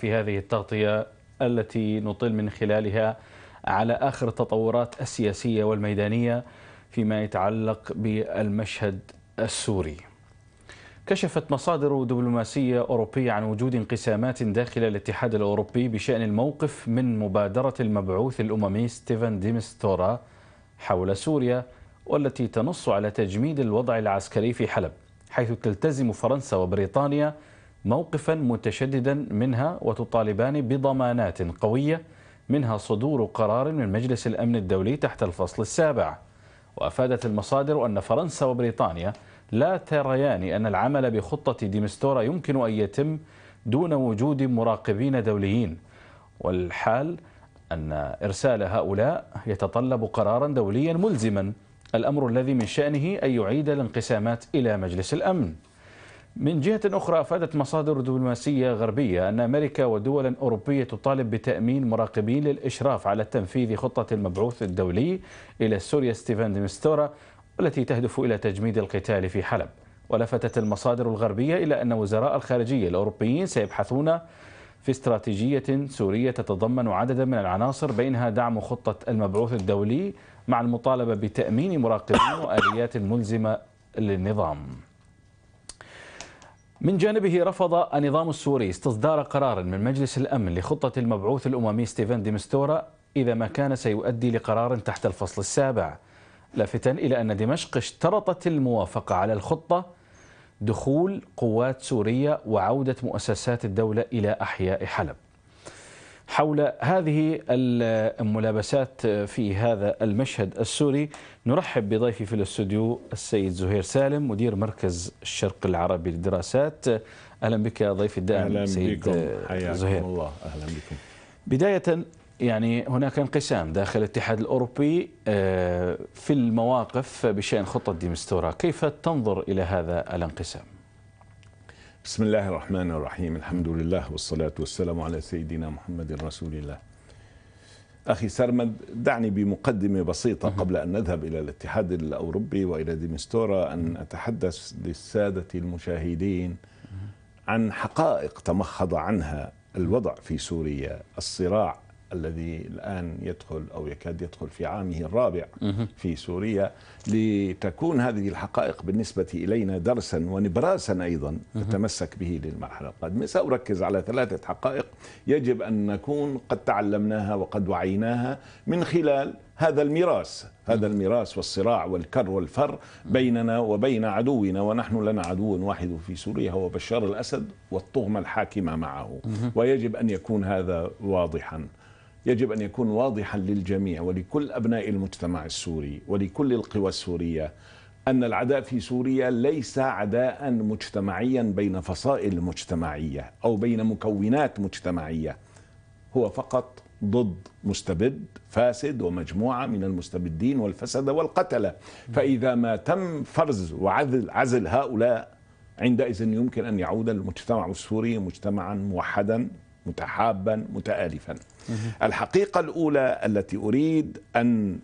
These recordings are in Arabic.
في هذه التغطية التي نطل من خلالها على آخر التطورات السياسية والميدانية فيما يتعلق بالمشهد السوري كشفت مصادر دبلوماسية أوروبية عن وجود انقسامات داخل الاتحاد الأوروبي بشأن الموقف من مبادرة المبعوث الأممي ستيفن ديمستورا حول سوريا والتي تنص على تجميد الوضع العسكري في حلب حيث تلتزم فرنسا وبريطانيا موقفا متشددا منها وتطالبان بضمانات قوية منها صدور قرار من مجلس الأمن الدولي تحت الفصل السابع وأفادت المصادر أن فرنسا وبريطانيا لا تريان أن العمل بخطة ديمستورا يمكن أن يتم دون وجود مراقبين دوليين والحال أن إرسال هؤلاء يتطلب قرارا دوليا ملزما الأمر الذي من شأنه أن يعيد الانقسامات إلى مجلس الأمن من جهة أخرى أفادت مصادر دبلوماسية غربية أن أمريكا ودولا أوروبية تطالب بتأمين مراقبين للإشراف على تنفيذ خطة المبعوث الدولي إلى سوريا ستيفان ديمستورا والتي تهدف إلى تجميد القتال في حلب ولفتت المصادر الغربية إلى أن وزراء الخارجية الأوروبيين سيبحثون في استراتيجية سورية تتضمن عددا من العناصر بينها دعم خطة المبعوث الدولي مع المطالبة بتأمين مراقبين وآليات ملزمة للنظام من جانبه رفض النظام السوري استصدار قرار من مجلس الأمن لخطة المبعوث الأممي ستيفن ديمستورا إذا ما كان سيؤدي لقرار تحت الفصل السابع لافتا إلى أن دمشق اشترطت الموافقة على الخطة دخول قوات سورية وعودة مؤسسات الدولة إلى أحياء حلب حول هذه الملابسات في هذا المشهد السوري نرحب بضيفي في الاستوديو السيد زهير سالم مدير مركز الشرق العربي للدراسات اهلا بك ضيفي الدائم أهلا سيد بكم. زهير الله اهلا بكم بدايه يعني هناك انقسام داخل الاتحاد الأوروبي آه، في المواقف بشأن خطة ديمستورا كيف تنظر إلى هذا الانقسام؟ بسم الله الرحمن الرحيم الحمد لله والصلاة والسلام على سيدنا محمد رسول الله أخي سرمد دعني بمقدمة بسيطة قبل أن نذهب إلى الاتحاد الأوروبي وإلى ديمستورا أن أتحدث للسادة المشاهدين عن حقائق تمخض عنها الوضع في سوريا الصراع الذي الآن يدخل أو يكاد يدخل في عامه الرابع في سوريا لتكون هذه الحقائق بالنسبة إلينا درسا ونبراسا أيضا نتمسك به للمرحلة القادمة سأركز على ثلاثة حقائق يجب أن نكون قد تعلمناها وقد وعيناها من خلال هذا الميراث هذا الميراث والصراع والكر والفر بيننا وبين عدونا ونحن لنا عدو واحد في سوريا هو بشار الأسد والطغمة الحاكمة معه ويجب أن يكون هذا واضحا يجب أن يكون واضحا للجميع ولكل أبناء المجتمع السوري ولكل القوى السورية أن العداء في سوريا ليس عداء مجتمعيا بين فصائل مجتمعية أو بين مكونات مجتمعية هو فقط ضد مستبد فاسد ومجموعة من المستبدين والفسدة والقتلة فإذا ما تم فرز وعزل عزل هؤلاء عندئذ يمكن أن يعود المجتمع السوري مجتمعا موحدا متحابا متآلفا الحقيقة الأولى التي أريد أن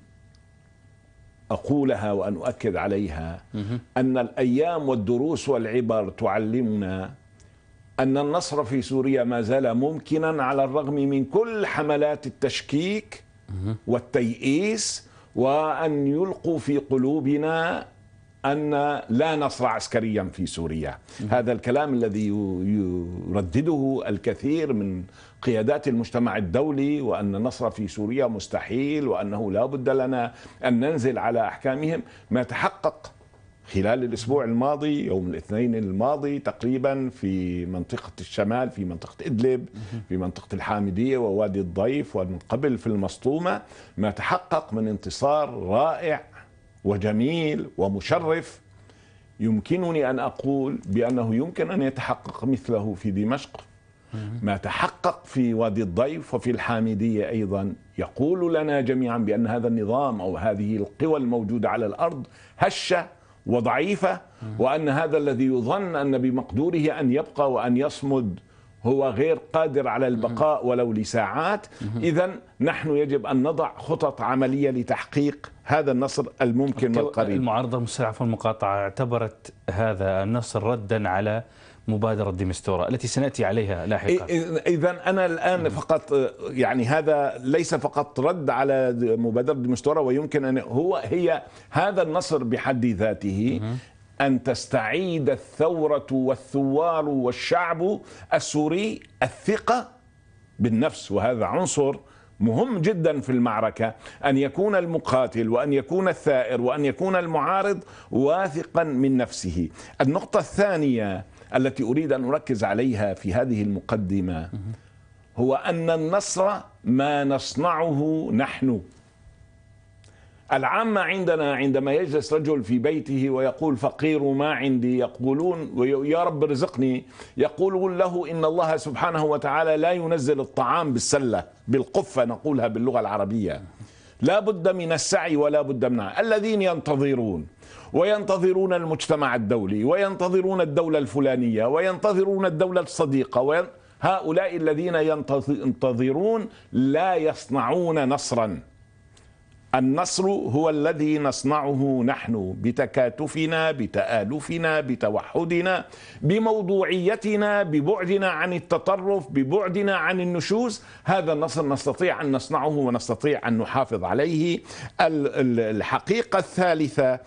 أقولها وأن أؤكد عليها أن الأيام والدروس والعبر تعلمنا أن النصر في سوريا ما زال ممكنا على الرغم من كل حملات التشكيك والتيئيس وأن يلقوا في قلوبنا أن لا نصر عسكريا في سوريا هذا الكلام الذي يردده الكثير من قيادات المجتمع الدولي وأن النصر في سوريا مستحيل وأنه لا بد لنا أن ننزل على أحكامهم ما تحقق خلال الأسبوع الماضي يوم الاثنين الماضي تقريبا في منطقة الشمال في منطقة إدلب في منطقة الحامدية ووادي الضيف ومن قبل في المصطومة ما تحقق من انتصار رائع وجميل ومشرف يمكنني أن أقول بأنه يمكن أن يتحقق مثله في دمشق ما تحقق في وادي الضيف وفي الحامدية أيضا يقول لنا جميعا بأن هذا النظام أو هذه القوى الموجودة على الأرض هشة وضعيفة وأن هذا الذي يظن أن بمقدوره أن يبقى وأن يصمد هو غير قادر على البقاء ولو لساعات إذا نحن يجب أن نضع خطط عملية لتحقيق هذا النصر الممكن والقريب المعارضة المستعفى والمقاطعة اعتبرت هذا النصر ردا على مبادرة ديمستورا التي سنأتي عليها لاحقا إذا أنا الآن فقط يعني هذا ليس فقط رد على مبادرة ديمستورا ويمكن أن هو هي هذا النصر بحد ذاته أن تستعيد الثورة والثوار والشعب السوري الثقة بالنفس وهذا عنصر مهم جدا في المعركة أن يكون المقاتل وأن يكون الثائر وأن يكون المعارض واثقا من نفسه النقطة الثانية التي أريد أن أركز عليها في هذه المقدمة هو أن النصر ما نصنعه نحن العامة عندنا عندما يجلس رجل في بيته ويقول فقير ما عندي يقولون يا رب ارزقني يقولون له إن الله سبحانه وتعالى لا ينزل الطعام بالسلة بالقفة نقولها باللغة العربية لا بد من السعي ولا بد منها الذين ينتظرون وينتظرون المجتمع الدولي وينتظرون الدولة الفلانية وينتظرون الدولة الصديقة وين هؤلاء الذين ينتظرون لا يصنعون نصرا النصر هو الذي نصنعه نحن بتكاتفنا بتآلفنا بتوحدنا بموضوعيتنا ببعدنا عن التطرف ببعدنا عن النشوز هذا النصر نستطيع أن نصنعه ونستطيع أن نحافظ عليه الحقيقة الثالثة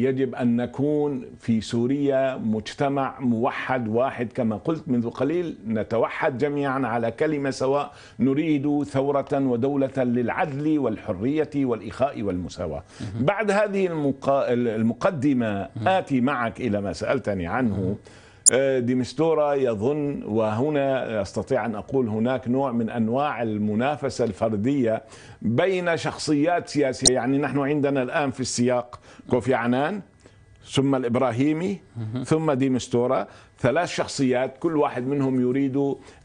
يجب ان نكون في سوريا مجتمع موحد واحد كما قلت منذ قليل نتوحد جميعا على كلمه سواء نريد ثوره ودوله للعدل والحريه والاخاء والمساواه. بعد هذه المقدمه اتي معك الى ما سالتني عنه آه، ديمستورا يظن وهنا استطيع ان اقول هناك نوع من انواع المنافسه الفرديه بين شخصيات سياسيه يعني نحن عندنا الان في السياق كوفي عنان ثم الابراهيمي ثم ديمستورا ثلاث شخصيات كل واحد منهم يريد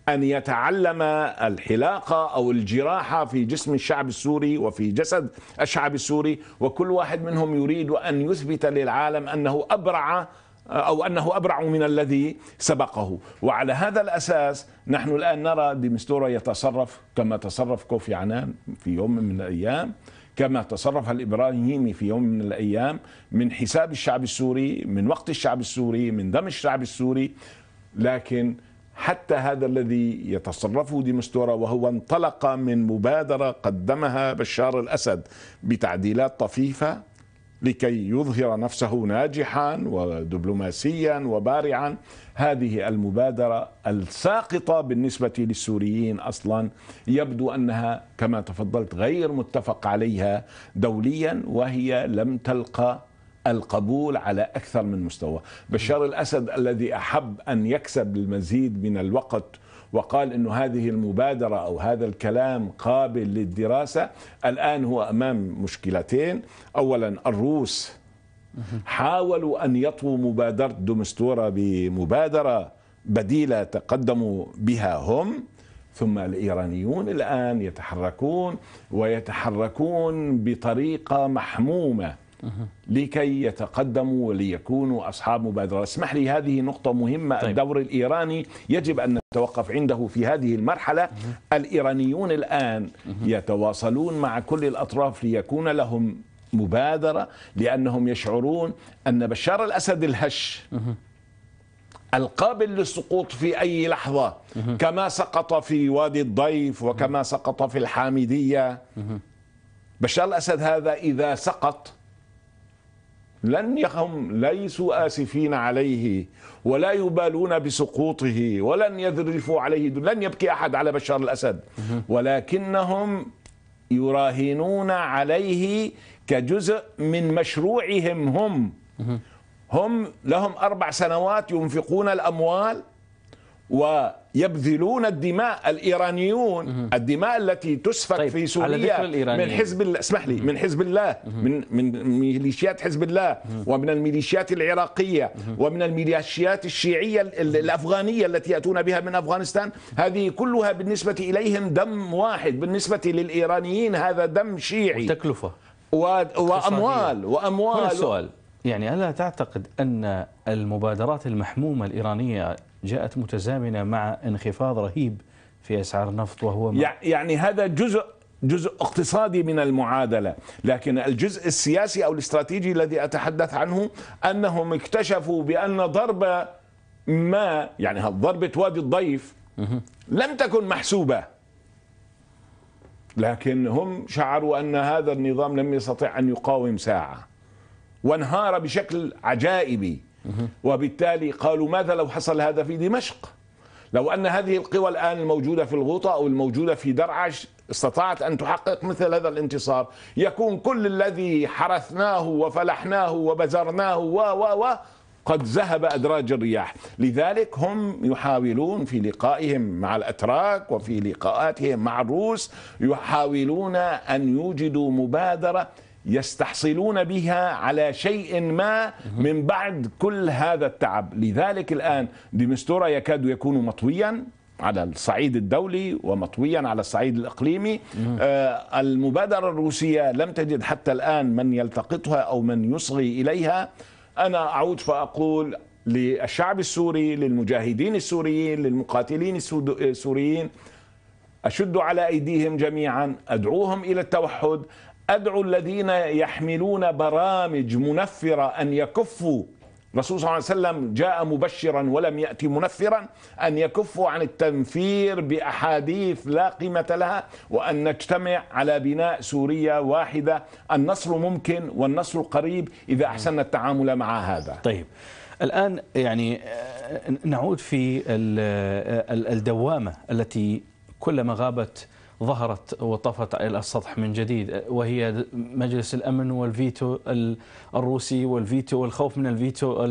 ان يتعلم الحلاقه او الجراحه في جسم الشعب السوري وفي جسد الشعب السوري وكل واحد منهم يريد ان يثبت للعالم انه ابرع أو أنه أبرع من الذي سبقه وعلى هذا الأساس نحن الآن نرى ديمستورا يتصرف كما تصرف كوفي عنان في يوم من الأيام كما تصرف الإبراهيمي في يوم من الأيام من حساب الشعب السوري من وقت الشعب السوري من دم الشعب السوري لكن حتى هذا الذي يتصرفه ديمستورا وهو انطلق من مبادرة قدمها بشار الأسد بتعديلات طفيفة لكي يظهر نفسه ناجحا ودبلوماسيا وبارعا هذه المبادره الساقطه بالنسبه للسوريين اصلا يبدو انها كما تفضلت غير متفق عليها دوليا وهي لم تلقى القبول على اكثر من مستوى بشار الاسد الذي احب ان يكسب المزيد من الوقت وقال أن هذه المبادرة أو هذا الكلام قابل للدراسة الآن هو أمام مشكلتين أولا الروس حاولوا أن يطووا مبادرة دومستورا بمبادرة بديلة تقدموا بها هم ثم الإيرانيون الآن يتحركون ويتحركون بطريقة محمومة لكي يتقدموا وليكونوا أصحاب مبادرة اسمح لي هذه نقطة مهمة طيب. الدور الإيراني يجب أن نتوقف عنده في هذه المرحلة الإيرانيون الآن يتواصلون مع كل الأطراف ليكون لهم مبادرة لأنهم يشعرون أن بشار الأسد الهش القابل للسقوط في أي لحظة كما سقط في وادي الضيف وكما سقط في الحامدية بشار الأسد هذا إذا سقط لن هم ليسوا آسفين عليه ولا يبالون بسقوطه ولن يذرفوا عليه لن يبكي أحد على بشار الأسد ولكنهم يراهنون عليه كجزء من مشروعهم هم هم لهم أربع سنوات ينفقون الأموال و يبذلون الدماء الايرانيون الدماء التي تسفك طيب في سوريا من حزب الله اسمح لي من حزب الله من من ميليشيات حزب الله ومن الميليشيات العراقيه ومن الميليشيات الشيعيه الافغانيه التي ياتون بها من افغانستان هذه كلها بالنسبه اليهم دم واحد بالنسبه للايرانيين هذا دم شيعي تكلفه واموال واموال هنا السؤال يعني الا تعتقد ان المبادرات المحمومه الايرانيه جاءت متزامنة مع انخفاض رهيب في أسعار النفط وهو يعني هذا جزء جزء اقتصادي من المعادلة لكن الجزء السياسي أو الاستراتيجي الذي أتحدث عنه أنهم اكتشفوا بأن ضربة ما يعني ضربة وادي الضيف لم تكن محسوبة لكن هم شعروا أن هذا النظام لم يستطع أن يقاوم ساعة وانهار بشكل عجائبي وبالتالي قالوا ماذا لو حصل هذا في دمشق لو أن هذه القوى الآن الموجودة في الغوطة أو الموجودة في درعش استطاعت أن تحقق مثل هذا الانتصار يكون كل الذي حرثناه وفلحناه وبزرناه و و و قد ذهب أدراج الرياح لذلك هم يحاولون في لقائهم مع الأتراك وفي لقاءاتهم مع الروس يحاولون أن يوجدوا مبادرة يستحصلون بها على شيء ما من بعد كل هذا التعب لذلك الآن ديمستورا يكاد يكون مطويا على الصعيد الدولي ومطويا على الصعيد الإقليمي آه، المبادرة الروسية لم تجد حتى الآن من يلتقطها أو من يصغي إليها أنا أعود فأقول للشعب السوري للمجاهدين السوريين للمقاتلين آه، السوريين أشد على أيديهم جميعا أدعوهم إلى التوحد أدعو الذين يحملون برامج منفرة أن يكفوا الرسول صلى الله عليه وسلم جاء مبشرا ولم يأتي منفرا أن يكفوا عن التنفير بأحاديث لا قيمة لها وأن نجتمع على بناء سورية واحدة النصر ممكن والنصر قريب إذا أحسننا التعامل مع هذا طيب الآن يعني آه، نعود في آه، الدوامة التي كلما غابت ظهرت وطفت إلى السطح من جديد وهي مجلس الأمن والفيتو الروسي والفيتو والخوف من الفيتو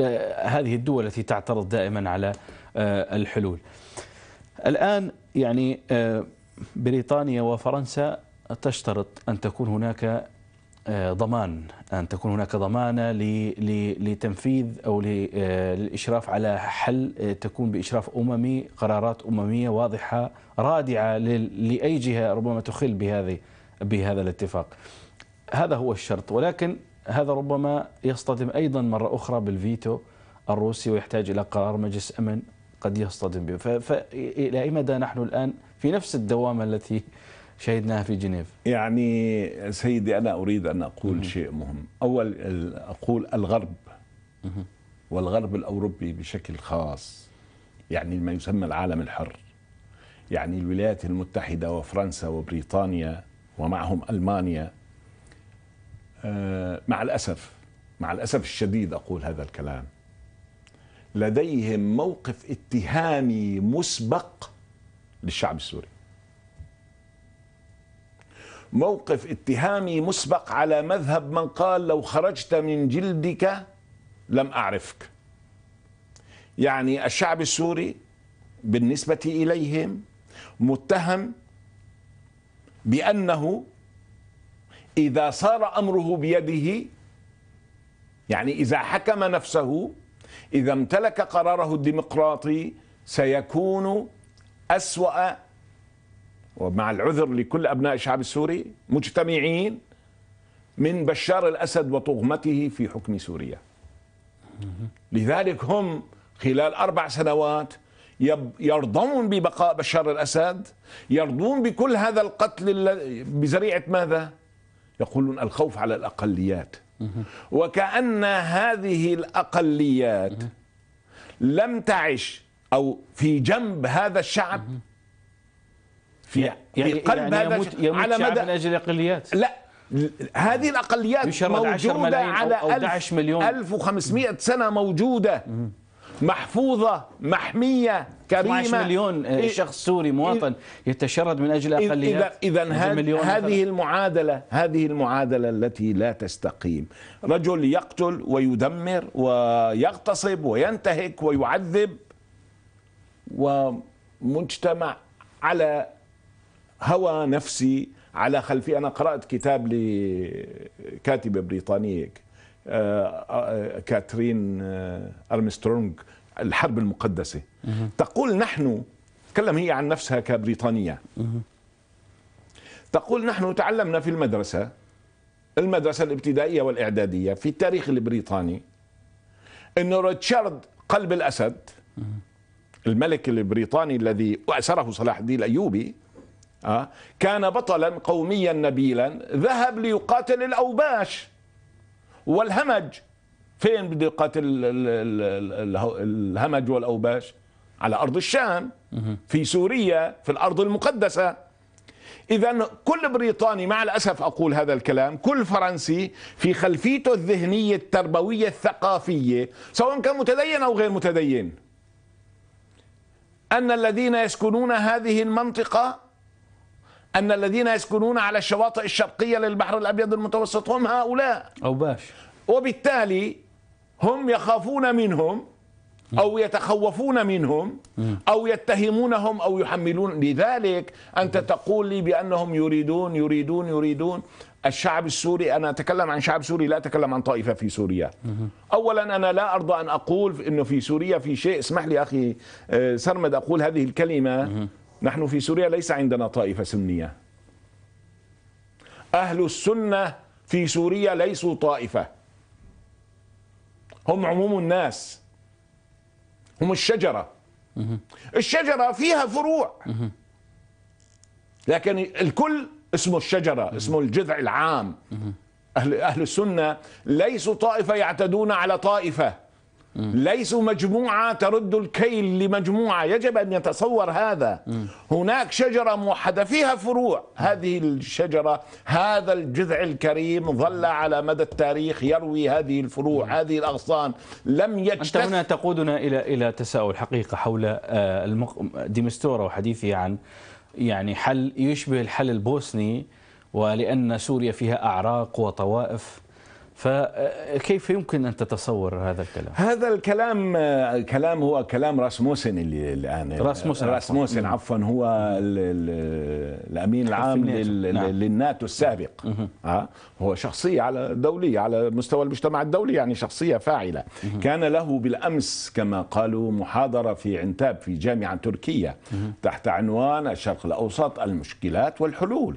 آه، هذه الدول التي تعترض دائما على آه، الحلول الآن يعني آه، بريطانيا وفرنسا تشترط أن تكون هناك آه، ضمان أن تكون هناك ضمانة لتنفيذ أو آه، للإشراف على حل آه، تكون بإشراف أممي قرارات أممية واضحة رادعة لأي جهة ربما تخل بهذه بهذا الاتفاق هذا هو الشرط ولكن هذا ربما يصطدم أيضا مرة أخرى بالفيتو الروسي ويحتاج إلى قرار مجلس أمن قد يصطدم به فإلى أي مدى نحن الآن في نفس الدوامة التي شهدناها في جنيف يعني سيدي أنا أريد أن أقول شيء مهم أول أقول الغرب والغرب الأوروبي بشكل خاص يعني ما يسمى العالم الحر يعني الولايات المتحدة وفرنسا وبريطانيا ومعهم ألمانيا آه، مع الأسف مع الأسف الشديد أقول هذا الكلام لديهم موقف اتهامي مسبق للشعب السوري موقف اتهامي مسبق على مذهب من قال لو خرجت من جلدك لم أعرفك يعني الشعب السوري بالنسبة إليهم متهم بأنه إذا صار أمره بيده يعني إذا حكم نفسه إذا امتلك قراره الديمقراطي سيكون أسوأ ومع العذر لكل أبناء الشعب السوري مجتمعين من بشار الأسد وطغمته في حكم سوريا لذلك هم خلال أربع سنوات يرضون ببقاء بشار الأسد يرضون بكل هذا القتل بذريعة ماذا؟ يقولون الخوف على الأقليات وكأن هذه الأقليات لم تعش أو في جنب هذا الشعب في يعني قلب يعني هذا يموت يموت على مدى من اجل الاقليات لا هذه الاقليات موجوده على 11 1000 مليون 1500 سنه موجوده محفوظه محميه كريمه مليون آه، إيه. شخص سوري مواطن إيه. يتشرد من اجل اقليات اذا اذا هذه المعادله هذه المعادله التي لا تستقيم رجل يقتل ويدمر ويغتصب وينتهك ويعذب ومجتمع على هوى نفسي على خلفي أنا قرأت كتاب لكاتبة بريطانية آه، آه، كاترين آه، أرمسترونغ الحرب المقدسة تقول نحن تكلم هي عن نفسها كبريطانية تقول نحن تعلمنا في المدرسة المدرسة الابتدائية والإعدادية في التاريخ البريطاني أن ريتشارد قلب الأسد الملك البريطاني الذي أسره صلاح الدين الأيوبي كان بطلا قوميا نبيلا ذهب ليقاتل الأوباش والهمج فين بده يقاتل الهمج والأوباش على أرض الشام في سوريا في الأرض المقدسة إذا كل بريطاني مع الأسف أقول هذا الكلام كل فرنسي في خلفيته الذهنية التربوية الثقافية سواء كان متدين أو غير متدين أن الذين يسكنون هذه المنطقة أن الذين يسكنون على الشواطئ الشرقية للبحر الأبيض المتوسط هم هؤلاء أوباش وبالتالي هم يخافون منهم أو يتخوفون منهم أو يتهمونهم أو يحملون لذلك أنت تقول لي بأنهم يريدون يريدون يريدون الشعب السوري أنا أتكلم عن شعب سوري لا أتكلم عن طائفة في سوريا أولا أنا لا أرضى أن أقول أنه في سوريا في شيء اسمح لي أخي آه، سرمد أقول هذه الكلمة نحن في سوريا ليس عندنا طائفة سنية أهل السنة في سوريا ليسوا طائفة هم عموم الناس هم الشجرة الشجرة فيها فروع لكن الكل اسمه الشجرة اسمه الجذع العام أهل, السنة ليسوا طائفة يعتدون على طائفة ليسوا مجموعة ترد الكيل لمجموعة يجب أن يتصور هذا هناك شجرة موحدة فيها فروع هذه الشجرة هذا الجذع الكريم ظل على مدى التاريخ يروي هذه الفروع هذه الأغصان لم يجتث أنت هنا تقودنا إلى إلى تساؤل حقيقة حول آه، ديمستورا وحديثه عن يعني حل يشبه الحل البوسني ولأن سوريا فيها أعراق وطوائف فكيف آه، يمكن أن تتصور هذا الكلام؟ هذا الكلام آه، كلام هو كلام راسموسن اللي الآن راسموسن راسموسن عفوا هو الأمين العام لل نعم. للناتو السابق مه. آه، هو شخصية على دولية على مستوى المجتمع الدولي يعني شخصية فاعلة كان له بالأمس كما قالوا محاضرة في عنتاب في جامعة تركية تحت عنوان الشرق الأوسط المشكلات والحلول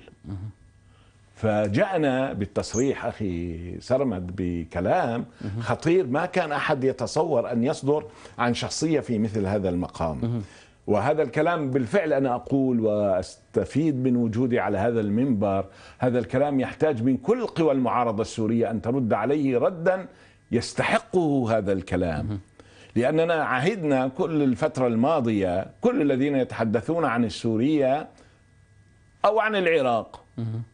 فجاءنا بالتصريح اخي سرمد بكلام خطير ما كان احد يتصور ان يصدر عن شخصيه في مثل هذا المقام وهذا الكلام بالفعل انا اقول واستفيد من وجودي على هذا المنبر هذا الكلام يحتاج من كل قوى المعارضه السوريه ان ترد عليه ردا يستحقه هذا الكلام لاننا عهدنا كل الفتره الماضيه كل الذين يتحدثون عن السوريه او عن العراق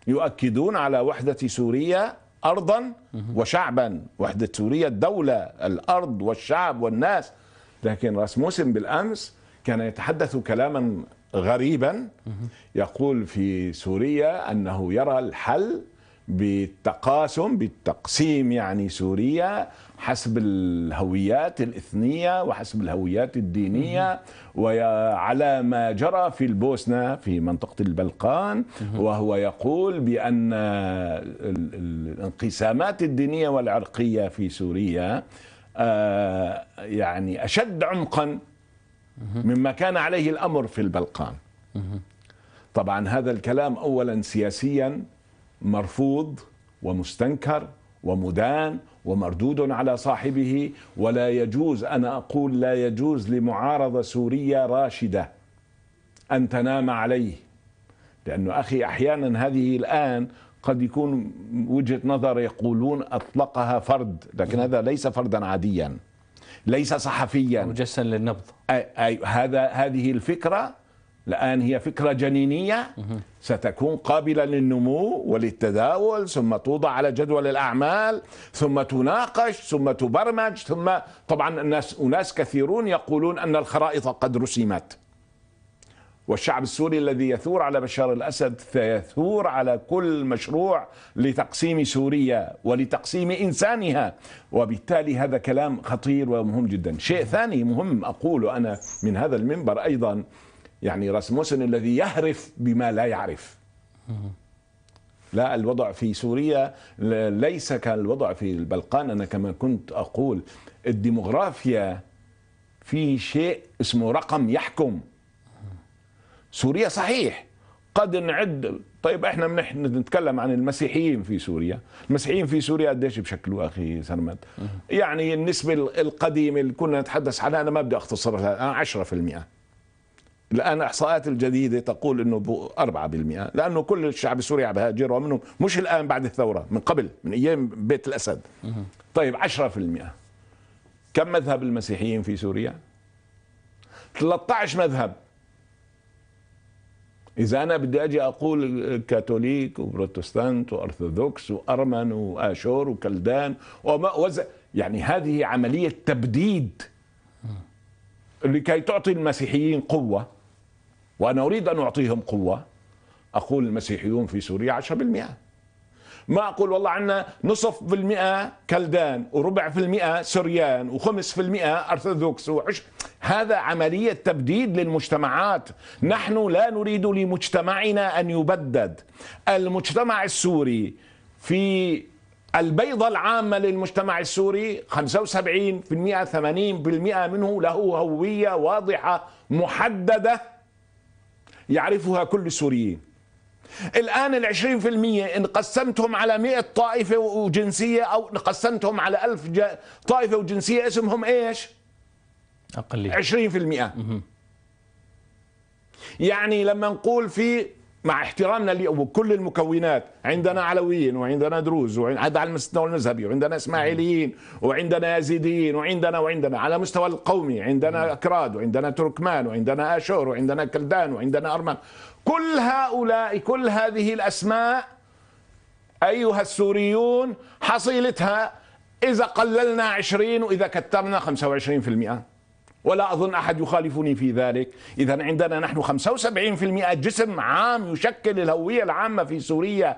يؤكدون على وحدة سوريا أرضا وشعبا وحدة سوريا الدولة الأرض والشعب والناس لكن راسموسن بالأمس كان يتحدث كلاما غريبا يقول في سوريا أنه يرى الحل بالتقاسم بالتقسيم يعني سوريا حسب الهويات الاثنيه وحسب الهويات الدينيه وعلى ما جرى في البوسنه في منطقه البلقان وهو يقول بان الانقسامات الدينيه والعرقيه في سوريا آه، يعني اشد عمقا مما كان عليه الامر في البلقان طبعا هذا الكلام اولا سياسيا مرفوض ومستنكر ومدان ومردود على صاحبه ولا يجوز انا اقول لا يجوز لمعارضه سوريه راشده ان تنام عليه لانه اخي احيانا هذه الان قد يكون وجهه نظر يقولون اطلقها فرد لكن هذا ليس فردا عاديا ليس صحفيا مجسا للنبض أي أي هذا هذه الفكره الآن هي فكرة جنينية ستكون قابلة للنمو وللتداول ثم توضع على جدول الأعمال ثم تناقش ثم تبرمج ثم طبعا الناس أناس كثيرون يقولون أن الخرائط قد رسمت والشعب السوري الذي يثور على بشار الأسد فيثور على كل مشروع لتقسيم سوريا ولتقسيم إنسانها وبالتالي هذا كلام خطير ومهم جدا شيء ثاني مهم أقوله أنا من هذا المنبر أيضا يعني راسموسن الذي يهرف بما لا يعرف لا الوضع في سوريا ليس كالوضع في البلقان أنا كما كنت أقول الديموغرافيا في شيء اسمه رقم يحكم سوريا صحيح قد نعد طيب احنا بنتكلم عن المسيحيين في سوريا المسيحيين في سوريا قديش بشكلوا اخي سرمد يعني النسبه القديمه اللي كنا نتحدث عنها انا ما بدي اختصرها 10% الان احصاءات الجديده تقول انه 4% لانه كل الشعب السوري عم بهاجر ومنهم مش الان بعد الثوره من قبل من ايام بيت الاسد طيب 10% كم مذهب المسيحيين في سوريا 13 مذهب اذا انا بدي اجي اقول كاثوليك وبروتستانت وارثوذكس وارمن واشور وكلدان وما وز... يعني هذه عمليه تبديد لكي تعطي المسيحيين قوه وأنا أريد أن أعطيهم قوة أقول المسيحيون في سوريا 10% ما أقول والله عنا نصف في المئة كلدان وربع في المئة سريان وخمس في المئة أرثوذكس وعش هذا عملية تبديد للمجتمعات نحن لا نريد لمجتمعنا أن يبدد المجتمع السوري في البيضة العامة للمجتمع السوري 75% 80% منه له هوية واضحة محددة يعرفها كل السوريين الآن العشرين في المية إن قسمتهم على مئة طائفة وجنسية أو قسمتهم على ألف طائفة وجنسية اسمهم إيش أقلية عشرين في المئة يعني لما نقول في مع احترامنا لكل المكونات عندنا علويين وعندنا دروز وعندنا على المستوى المذهبي وعندنا اسماعيليين وعندنا يزيديين وعندنا وعندنا على مستوى القومي عندنا اكراد وعندنا تركمان وعندنا اشور وعندنا كلدان وعندنا ارمن كل هؤلاء كل هذه الاسماء ايها السوريون حصيلتها اذا قللنا 20 واذا كثرنا 25% ولا أظن أحد يخالفني في ذلك إذا عندنا نحن 75% جسم عام يشكل الهوية العامة في سوريا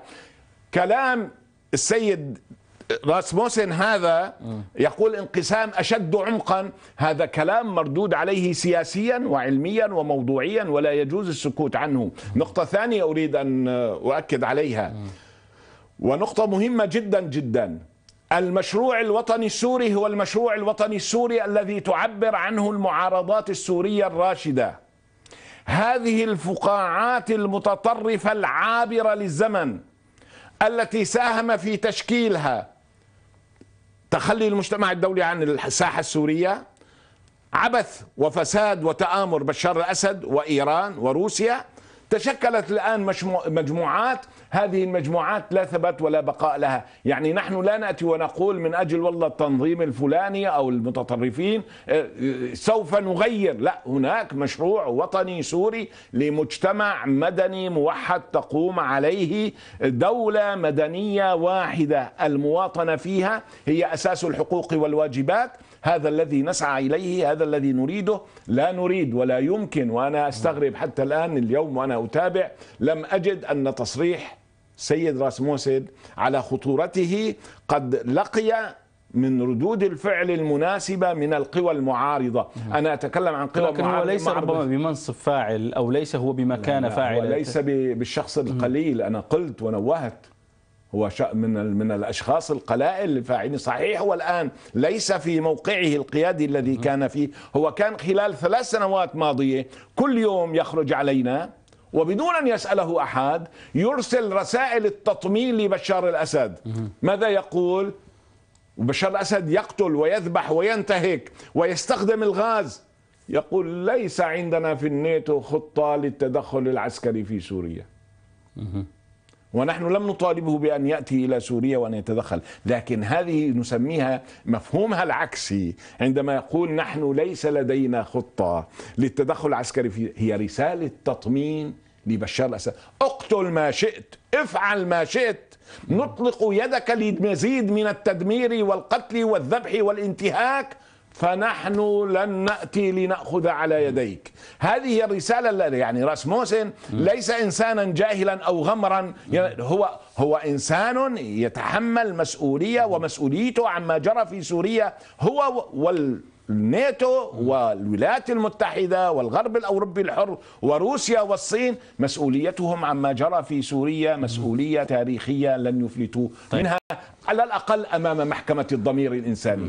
كلام السيد راسموسن هذا يقول انقسام اشد عمقا هذا كلام مردود عليه سياسيا وعلميا وموضوعيا ولا يجوز السكوت عنه نقطه ثانيه اريد ان اؤكد عليها ونقطه مهمه جدا جدا المشروع الوطني السوري هو المشروع الوطني السوري الذي تعبر عنه المعارضات السورية الراشدة هذه الفقاعات المتطرفة العابرة للزمن التي ساهم في تشكيلها تخلي المجتمع الدولي عن الساحة السورية عبث وفساد وتآمر بشار الأسد وإيران وروسيا تشكلت الآن مجموعات هذه المجموعات لا ثبات ولا بقاء لها يعني نحن لا نأتي ونقول من أجل والله التنظيم الفلاني أو المتطرفين آه، آه، سوف نغير لا هناك مشروع وطني سوري لمجتمع مدني موحد تقوم عليه دولة مدنية واحدة المواطنة فيها هي أساس الحقوق والواجبات هذا الذي نسعى إليه هذا الذي نريده لا نريد ولا يمكن وأنا أستغرب حتى الآن اليوم وأنا أتابع لم أجد أن تصريح سيد موسد على خطورته قد لقي من ردود الفعل المناسبة من القوى المعارضة أنا أتكلم عن قوى لكن معارضة هو ليس ربما بمنصب فاعل أو ليس هو بمكان فاعل ليس بالشخص القليل أنا قلت ونوهت هو من من الاشخاص القلائل الفاعلين صحيح هو الان ليس في موقعه القيادي الذي كان فيه هو كان خلال ثلاث سنوات ماضيه كل يوم يخرج علينا وبدون أن يسأله أحد يرسل رسائل التطمين لبشار الأسد ماذا يقول بشار الأسد يقتل ويذبح وينتهك ويستخدم الغاز يقول ليس عندنا في الناتو خطة للتدخل العسكري في سوريا ونحن لم نطالبه بأن يأتي إلى سوريا وأن يتدخل لكن هذه نسميها مفهومها العكسي عندما يقول نحن ليس لدينا خطة للتدخل العسكري في هي رسالة تطمين لبشار الأسد اقتل ما شئت افعل ما شئت نطلق يدك لمزيد من التدمير والقتل والذبح والانتهاك فنحن لن ناتي لناخذ على يديك هذه هي الرساله التي يعني موسن ليس انسانا جاهلا او غمرا يعني هو هو انسان يتحمل مسؤوليه ومسؤوليته عما جرى في سوريا هو وال الناتو والولايات المتحدة والغرب الأوروبي الحر وروسيا والصين مسؤوليتهم عما جرى في سوريا مسؤولية تاريخية لن يفلتوا طيب. منها على الأقل أمام محكمة الضمير الإنساني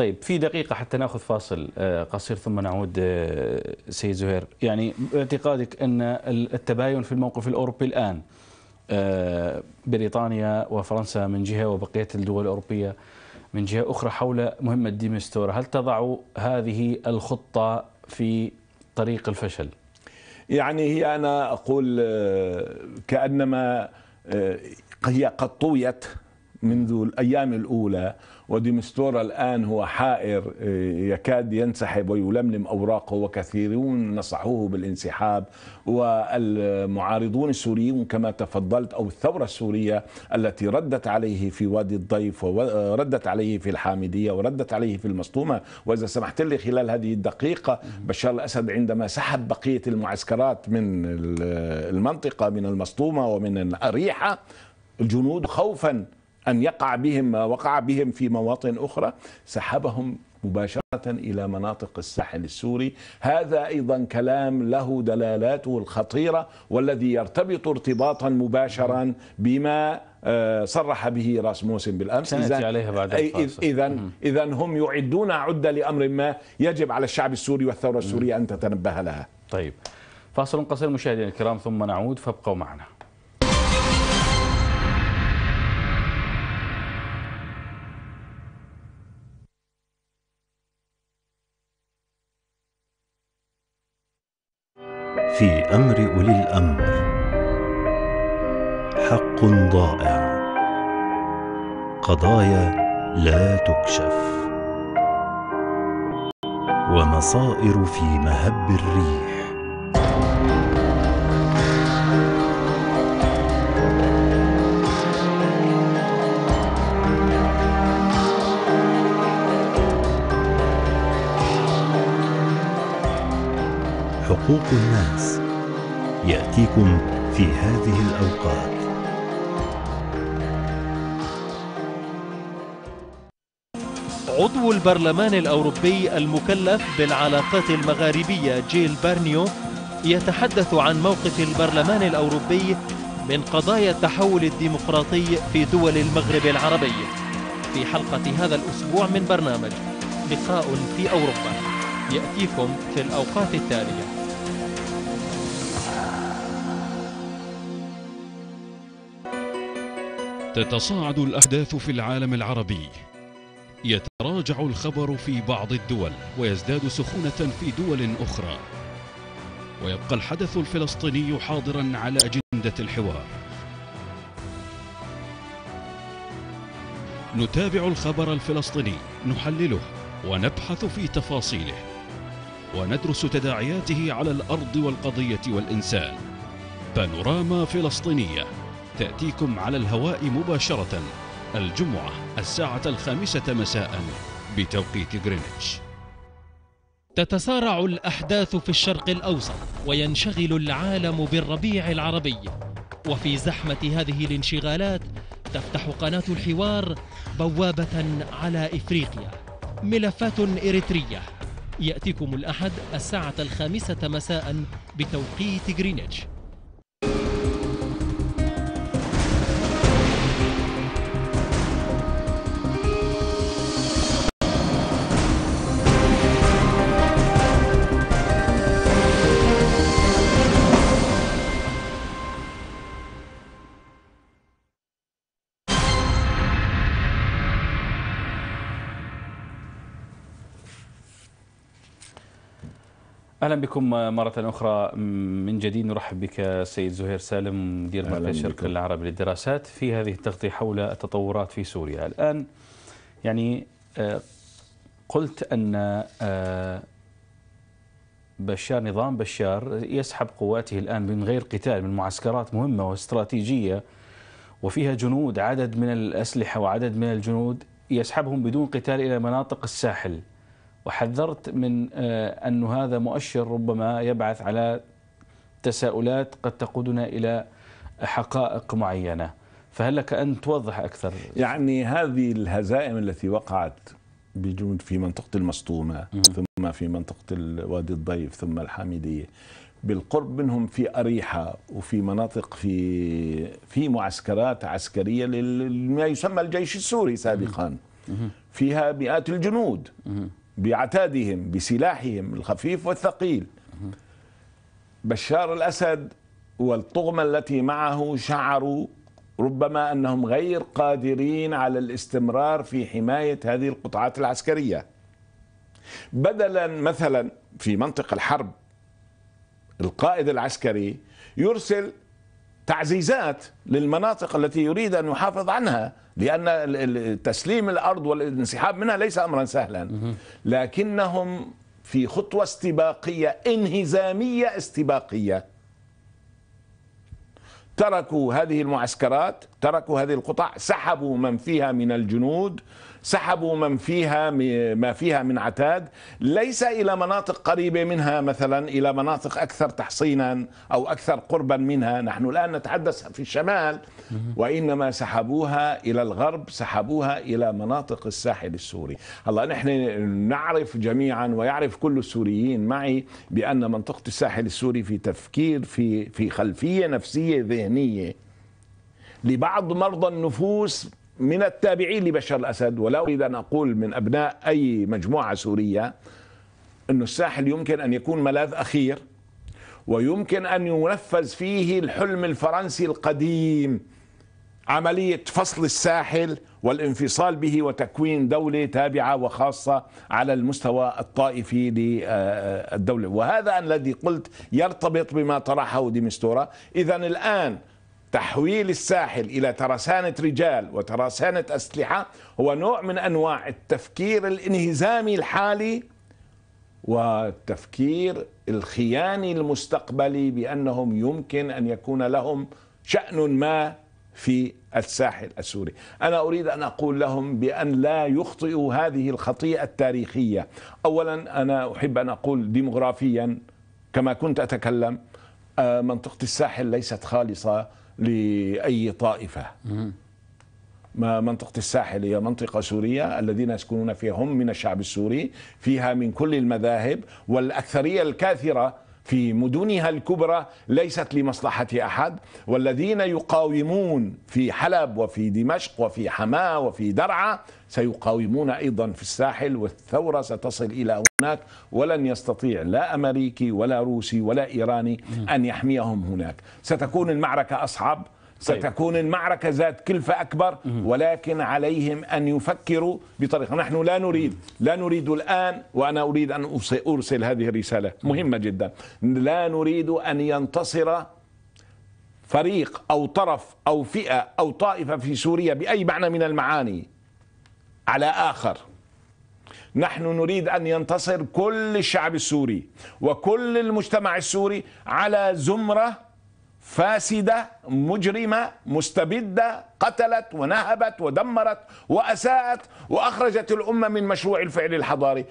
طيب في دقيقة حتى ناخذ فاصل آه، قصير ثم نعود آه، سيد زهير يعني باعتقادك أن التباين في الموقف الأوروبي الآن آه، بريطانيا وفرنسا من جهة وبقية الدول الأوروبية من جهة أخرى حول مهمة ديمستور هل تضع هذه الخطة في طريق الفشل؟ يعني هي أنا أقول كأنما هي قد طويت منذ الأيام الأولى وديمستورا الآن هو حائر آه، يكاد ينسحب ويلملم أوراقه وكثيرون نصحوه بالانسحاب والمعارضون السوريون كما تفضلت أو الثورة السورية التي ردت عليه في وادي الضيف وردت آه، عليه في الحامدية وردت عليه في المصطومة وإذا سمحت لي خلال هذه الدقيقة بشار الأسد عندما سحب بقية المعسكرات من المنطقة من المصطومة ومن الأريحة الجنود خوفا أن يقع بهم ما وقع بهم في مواطن أخرى سحبهم مباشرة إلى مناطق الساحل السوري هذا أيضا كلام له دلالاته الخطيرة والذي يرتبط ارتباطا مباشرا بما آه، صرح به راس موسم بالامس اذا عليها بعد اذا اذا هم يعدون عده لامر ما يجب على الشعب السوري والثوره السوريه ان تتنبه لها. طيب فاصل قصير مشاهدينا الكرام ثم نعود فابقوا معنا. قضايا لا تكشف ومصائر في مهب الريح حقوق الناس ياتيكم في هذه الاوقات عضو البرلمان الأوروبي المكلف بالعلاقات المغاربية جيل بارنيو يتحدث عن موقف البرلمان الأوروبي من قضايا التحول الديمقراطي في دول المغرب العربي في حلقة هذا الأسبوع من برنامج لقاء في أوروبا يأتيكم في الأوقات التالية تتصاعد الأحداث في العالم العربي يتراجع الخبر في بعض الدول ويزداد سخونة في دول أخرى ويبقى الحدث الفلسطيني حاضرا على أجندة الحوار نتابع الخبر الفلسطيني نحلله ونبحث في تفاصيله وندرس تداعياته على الأرض والقضية والإنسان بانوراما فلسطينية تأتيكم على الهواء مباشرةً الجمعة الساعة الخامسة مساء بتوقيت غرينتش تتسارع الأحداث في الشرق الأوسط وينشغل العالم بالربيع العربي وفي زحمة هذه الانشغالات تفتح قناة الحوار بوابة على إفريقيا ملفات إريترية يأتيكم الأحد الساعة الخامسة مساء بتوقيت غرينتش اهلا بكم مره اخرى من جديد نرحب بك السيد زهير سالم مدير مركز الشرق العربي للدراسات في هذه التغطيه حول التطورات في سوريا الان يعني آه، قلت ان آه، بشار نظام بشار يسحب قواته الان من غير قتال من معسكرات مهمه واستراتيجيه وفيها جنود عدد من الاسلحه وعدد من الجنود يسحبهم بدون قتال الى مناطق الساحل وحذرت من آه، أن هذا مؤشر ربما يبعث على تساؤلات قد تقودنا إلى حقائق معينة فهل لك أن توضح أكثر يعني هذه الهزائم التي وقعت بجود في منطقة المصطومة ثم في منطقة وادي الضيف ثم الحامدية بالقرب منهم في أريحة وفي مناطق في في معسكرات عسكرية لما يسمى الجيش السوري سابقا فيها مئات الجنود بعتادهم بسلاحهم الخفيف والثقيل بشار الأسد والطغمة التي معه شعروا ربما أنهم غير قادرين على الاستمرار في حماية هذه القطاعات العسكرية بدلا مثلا في منطق الحرب القائد العسكري يرسل تعزيزات للمناطق التي يريد ان يحافظ عنها لان تسليم الارض والانسحاب منها ليس امرا سهلا لكنهم في خطوه استباقيه انهزاميه استباقيه تركوا هذه المعسكرات تركوا هذه القطع سحبوا من فيها من الجنود سحبوا من فيها ما فيها من عتاد ليس إلى مناطق قريبة منها مثلا إلى مناطق أكثر تحصينا أو أكثر قربا منها نحن الآن نتحدث في الشمال وإنما سحبوها إلى الغرب سحبوها إلى مناطق الساحل السوري هلا نحن نعرف جميعا ويعرف كل السوريين معي بأن منطقة الساحل السوري في تفكير في في خلفية نفسية ذهنية لبعض مرضى النفوس من التابعين لبشار الأسد ولا أريد أن أقول من أبناء أي مجموعة سورية أن الساحل يمكن أن يكون ملاذ أخير ويمكن أن ينفذ فيه الحلم الفرنسي القديم عملية فصل الساحل والانفصال به وتكوين دولة تابعة وخاصة على المستوى الطائفي للدولة وهذا الذي قلت يرتبط بما طرحه ديمستورا إذا الآن تحويل الساحل الى ترسانه رجال وترسانه اسلحه هو نوع من انواع التفكير الانهزامي الحالي والتفكير الخياني المستقبلي بانهم يمكن ان يكون لهم شان ما في الساحل السوري انا اريد ان اقول لهم بان لا يخطئوا هذه الخطيئه التاريخيه اولا انا احب ان اقول ديمغرافيا كما كنت اتكلم آه، منطقه الساحل ليست خالصه لأي طائفة ما منطقة الساحل هي منطقة سورية الذين يسكنون فيها هم من الشعب السوري فيها من كل المذاهب والأكثرية الكاثرة في مدنها الكبرى ليست لمصلحة أحد والذين يقاومون في حلب وفي دمشق وفي حماة وفي درعا سيقاومون أيضا في الساحل والثورة ستصل إلى هناك ولن يستطيع لا أمريكي ولا روسي ولا إيراني أن يحميهم هناك ستكون المعركة أصعب طيب. ستكون المعركة ذات كلفة أكبر ولكن عليهم أن يفكروا بطريقة نحن لا نريد لا نريد الآن وأنا أريد أن أرسل هذه الرسالة مهمة جدا لا نريد أن ينتصر فريق أو طرف أو فئة أو طائفة في سوريا بأي معنى من المعاني على آخر نحن نريد أن ينتصر كل الشعب السوري وكل المجتمع السوري على زمرة فاسدة مجرمة مستبدة قتلت ونهبت ودمرت وأساءت وأخرجت الأمة من مشروع الفعل الحضاري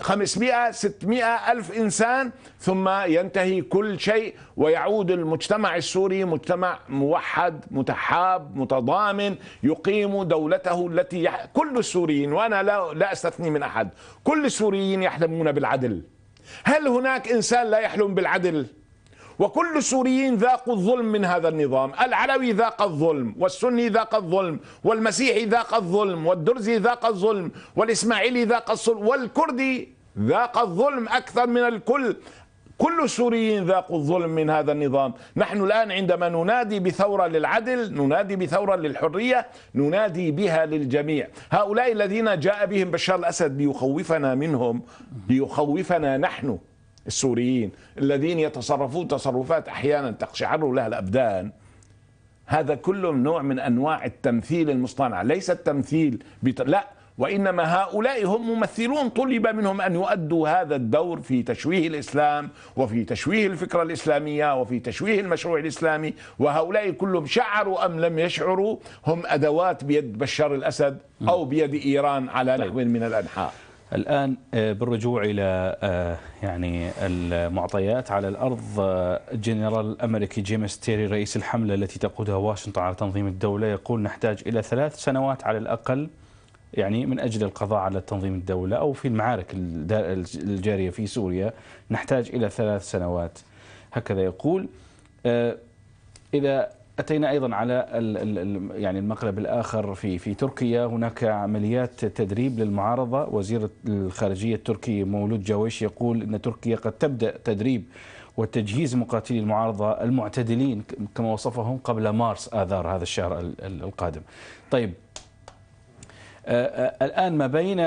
500 600 ألف إنسان ثم ينتهي كل شيء ويعود المجتمع السوري مجتمع موحد متحاب متضامن يقيم دولته التي يح... كل السوريين وأنا لا, لا أستثني من أحد كل السوريين يحلمون بالعدل هل هناك إنسان لا يحلم بالعدل؟ وكل السوريين ذاقوا الظلم من هذا النظام العلوي ذاق الظلم والسني ذاق الظلم والمسيحي ذاق الظلم والدرزي ذاق الظلم والإسماعيلي ذاق الظلم والكردي ذاق الظلم أكثر من الكل كل السوريين ذاقوا الظلم من هذا النظام نحن الآن عندما ننادي بثورة للعدل ننادي بثورة للحرية ننادي بها للجميع هؤلاء الذين جاء بهم بشار الأسد ليخوفنا منهم ليخوفنا نحن السوريين الذين يتصرفون تصرفات أحيانا تقشعر لها الأبدان هذا كله نوع من أنواع التمثيل المصطنع ليس التمثيل بت... لا وإنما هؤلاء هم ممثلون طلب منهم أن يؤدوا هذا الدور في تشويه الإسلام وفي تشويه الفكرة الإسلامية وفي تشويه المشروع الإسلامي وهؤلاء كلهم شعروا أم لم يشعروا هم أدوات بيد بشار الأسد أو بيد إيران على طيب. نحو من الأنحاء الآن آه، بالرجوع إلى آه، يعني المعطيات على الأرض الجنرال آه، الأمريكي جيمس تيري رئيس الحملة التي تقودها واشنطن على تنظيم الدولة يقول نحتاج إلى ثلاث سنوات على الأقل يعني من أجل القضاء على تنظيم الدولة أو في المعارك الجارية في سوريا نحتاج إلى ثلاث سنوات هكذا يقول إذا أتينا أيضا على يعني المقلب الآخر في في تركيا هناك عمليات تدريب للمعارضة وزير الخارجية التركي مولود جاويش يقول أن تركيا قد تبدأ تدريب وتجهيز مقاتلي المعارضة المعتدلين كما وصفهم قبل مارس آذار هذا الشهر القادم طيب الآن ما بين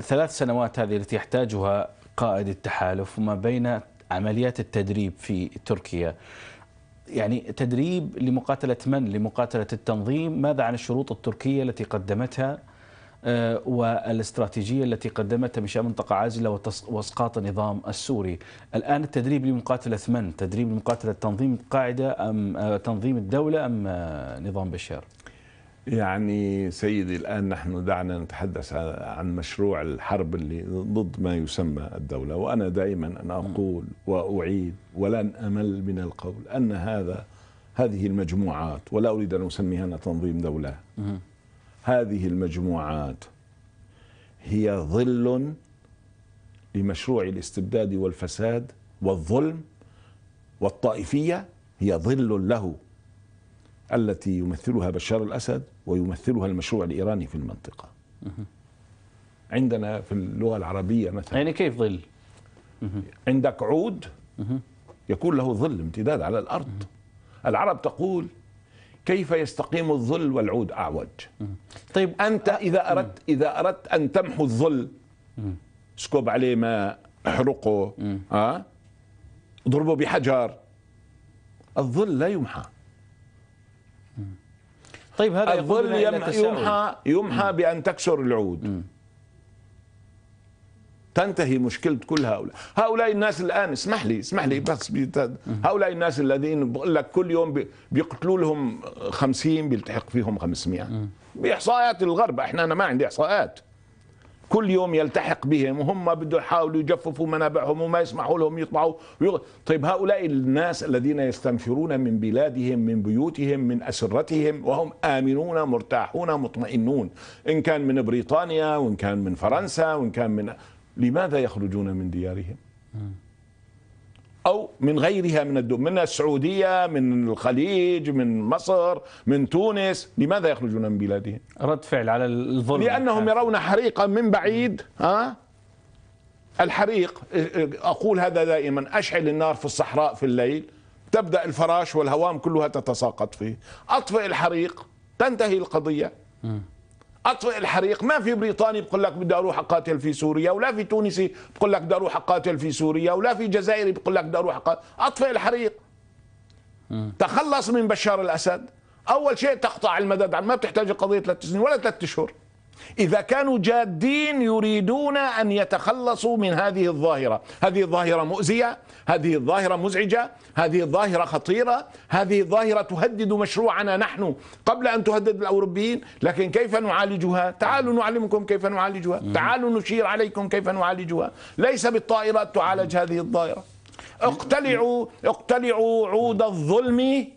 الثلاث سنوات هذه التي يحتاجها قائد التحالف وما بين عمليات التدريب في تركيا يعني تدريب لمقاتلة من؟ لمقاتلة التنظيم ماذا عن الشروط التركية التي قدمتها آه، والاستراتيجية التي قدمتها من شأن منطقة عازلة واسقاط النظام السوري الآن التدريب لمقاتلة من؟ تدريب لمقاتلة تنظيم قاعدة أم آه، تنظيم الدولة أم آه، نظام بشار؟ يعني سيدي الآن نحن دعنا نتحدث عن مشروع الحرب اللي ضد ما يسمى الدولة وأنا دائما أنا نعم. أقول وأعيد ولن أمل من القول أن هذا هذه المجموعات ولا أريد أن أسميها أنا تنظيم دولة هذه المجموعات هي ظل لمشروع الاستبداد والفساد والظلم والطائفية هي ظل له التي يمثلها بشار الأسد ويمثلها المشروع الإيراني في المنطقة عندنا في اللغة العربية مثلا يعني كيف ظل؟ عندك عود يكون له ظل امتداد على الأرض العرب تقول كيف يستقيم الظل والعود أعوج طيب أنت آه، إذا أردت إذا أردت أن تمحو الظل اسكب عليه ماء احرقه ها آه؟ ضربه بحجر الظل لا يمحى طيب هذا الظل يمحى يمحى بأن تكسر العود تنتهي مشكلة كل هؤلاء هؤلاء الناس الآن اسمح لي اسمح لي بس هؤلاء الناس الذين بقول لك كل يوم بيقتلوا لهم 50 بيلتحق فيهم 500 باحصائيات الغرب احنا أنا ما عندي إحصاءات كل يوم يلتحق بهم وهم بده يحاولوا يجففوا منابعهم وما يسمحوا لهم يطبعوا ويغ... طيب هؤلاء الناس الذين يستنفرون من بلادهم من بيوتهم من أسرتهم وهم آمنون مرتاحون مطمئنون إن كان من بريطانيا وإن كان من فرنسا وإن كان من لماذا يخرجون من ديارهم؟ أو من غيرها من الدول من السعودية من الخليج من مصر من تونس لماذا يخرجون من بلادهم رد فعل على الظلم لأنهم يرون حريقا من بعيد ها الحريق أقول هذا دائما أشعل النار في الصحراء في الليل تبدأ الفراش والهوام كلها تتساقط فيه أطفئ الحريق تنتهي القضية اطفئ الحريق ما في بريطاني بقول لك بدي اروح اقاتل في سوريا ولا في تونسي بقول لك بدي اروح اقاتل في سوريا ولا في جزائري بقول لك بدي اروح أقاتل. اطفئ الحريق م. تخلص من بشار الاسد اول شيء تقطع المدد ما بتحتاج قضيه ثلاث سنين ولا ثلاث اشهر إذا كانوا جادين يريدون أن يتخلصوا من هذه الظاهرة هذه الظاهرة مؤذية هذه الظاهرة مزعجة هذه الظاهرة خطيرة هذه الظاهرة تهدد مشروعنا نحن قبل أن تهدد الأوروبيين لكن كيف نعالجها تعالوا نعلمكم كيف نعالجها تعالوا نشير عليكم كيف نعالجها ليس بالطائرات تعالج هذه الظاهرة اقتلعوا اقتلعوا عود الظلم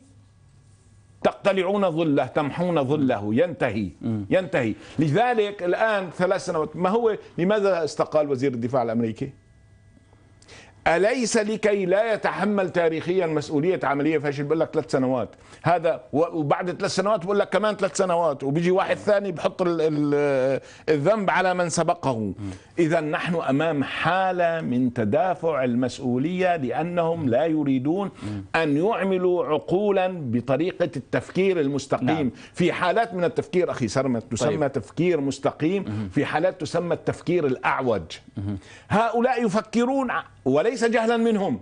تقتلعون ظله تمحون ظله ينتهي ينتهي لذلك الآن ثلاث سنوات ما هو لماذا استقال وزير الدفاع الأمريكي اليس لكي لا يتحمل تاريخيا مسؤوليه عمليه فاشل بيقول لك ثلاث سنوات هذا وبعد ثلاث سنوات بقول لك كمان ثلاث سنوات وبيجي واحد ثاني بحط الذنب على من سبقه اذا نحن امام حاله من تدافع المسؤوليه لانهم لا يريدون ان يعملوا عقولا بطريقه التفكير المستقيم نعم. في حالات من التفكير اخي سرمت طيب. تسمى طيب. تفكير مستقيم في حالات تسمى التفكير الاعوج هؤلاء يفكرون وليس جهلا منهم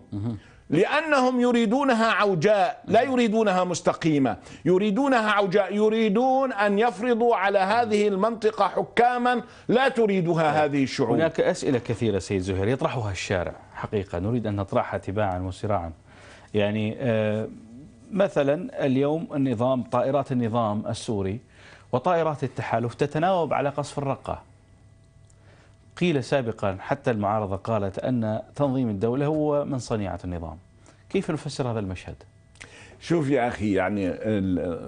لأنهم يريدونها عوجاء لا يريدونها مستقيمة يريدونها عوجاء يريدون أن يفرضوا على هذه المنطقة حكاما لا تريدها طيب. هذه الشعوب هناك أسئلة كثيرة سيد زهير يطرحها الشارع حقيقة نريد أن نطرحها تباعا وصراعا يعني آه، مثلا اليوم النظام طائرات النظام السوري وطائرات التحالف تتناوب على قصف الرقه قيل سابقا حتى المعارضة قالت أن تنظيم الدولة هو من صنيعة النظام كيف نفسر هذا المشهد؟ شوف يا أخي يعني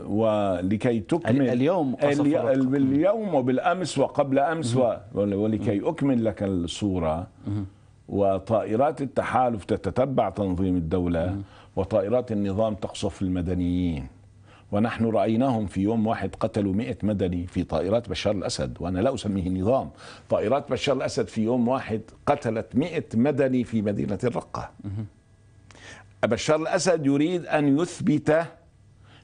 ولكي تكمل اليوم اليوم وبالأمس وقبل أمس ولكي أكمل لك الصورة وطائرات التحالف تتتبع تنظيم الدولة وطائرات النظام تقصف المدنيين ونحن رأيناهم في يوم واحد قتلوا 100 مدني في طائرات بشار الأسد وأنا لا أسميه نظام طائرات بشار الأسد في يوم واحد قتلت 100 مدني في مدينة الرقة بشار الأسد يريد أن يثبت